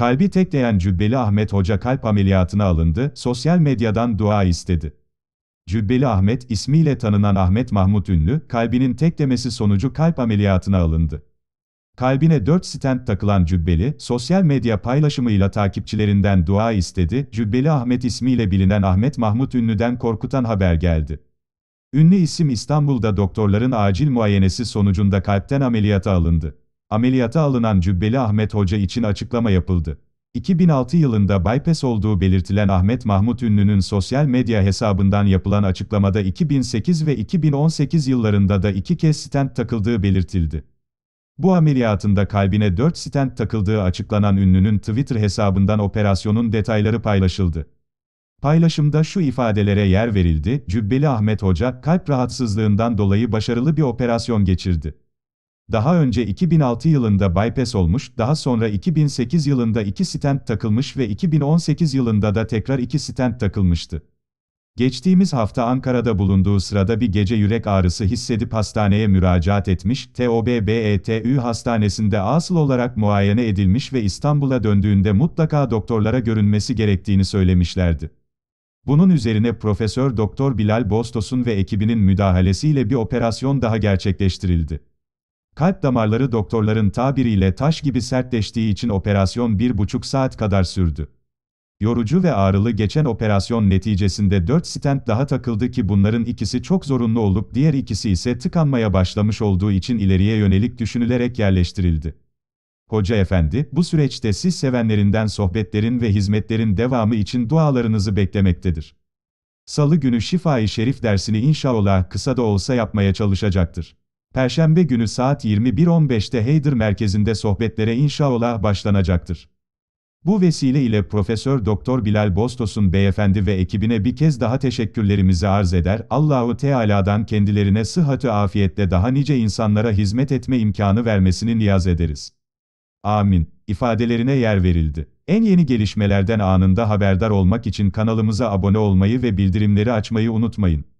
Kalbi tekleyen Cübbeli Ahmet Hoca kalp ameliyatına alındı, sosyal medyadan dua istedi. Cübbeli Ahmet ismiyle tanınan Ahmet Mahmut Ünlü, kalbinin teklemesi sonucu kalp ameliyatına alındı. Kalbine 4 stent takılan Cübbeli, sosyal medya paylaşımıyla takipçilerinden dua istedi, Cübbeli Ahmet ismiyle bilinen Ahmet Mahmut Ünlü'den korkutan haber geldi. Ünlü isim İstanbul'da doktorların acil muayenesi sonucunda kalpten ameliyata alındı. Ameliyata alınan Cübbeli Ahmet Hoca için açıklama yapıldı. 2006 yılında bypass olduğu belirtilen Ahmet Mahmut Ünlü'nün sosyal medya hesabından yapılan açıklamada 2008 ve 2018 yıllarında da iki kez stent takıldığı belirtildi. Bu ameliyatında kalbine 4 stent takıldığı açıklanan ünlünün Twitter hesabından operasyonun detayları paylaşıldı. Paylaşımda şu ifadelere yer verildi, Cübbeli Ahmet Hoca, kalp rahatsızlığından dolayı başarılı bir operasyon geçirdi. Daha önce 2006 yılında bypass olmuş, daha sonra 2008 yılında 2 stent takılmış ve 2018 yılında da tekrar 2 stent takılmıştı. Geçtiğimiz hafta Ankara'da bulunduğu sırada bir gece yürek ağrısı hissedip hastaneye müracaat etmiş, TOBBETÜ hastanesinde asıl olarak muayene edilmiş ve İstanbul'a döndüğünde mutlaka doktorlara görünmesi gerektiğini söylemişlerdi. Bunun üzerine Profesör Doktor Bilal Bostos'un ve ekibinin müdahalesiyle bir operasyon daha gerçekleştirildi. Kalp damarları doktorların tabiriyle taş gibi sertleştiği için operasyon bir buçuk saat kadar sürdü. Yorucu ve ağrılı geçen operasyon neticesinde 4 stent daha takıldı ki bunların ikisi çok zorunlu olup diğer ikisi ise tıkanmaya başlamış olduğu için ileriye yönelik düşünülerek yerleştirildi. Hoca efendi, bu süreçte siz sevenlerinden sohbetlerin ve hizmetlerin devamı için dualarınızı beklemektedir. Salı günü Şifa-i Şerif dersini inşallah kısa da olsa yapmaya çalışacaktır. Perşembe günü saat 21.15'te Heyder merkezinde sohbetlere inşallah başlanacaktır. Bu vesile ile Profesör Doktor Bilal Bostos'un beyefendi ve ekibine bir kez daha teşekkürlerimizi arz eder. Allahu Teala'dan kendilerine sıhhatü afiyetle daha nice insanlara hizmet etme imkanı vermesini niyaz ederiz. Amin ifadelerine yer verildi. En yeni gelişmelerden anında haberdar olmak için kanalımıza abone olmayı ve bildirimleri açmayı unutmayın.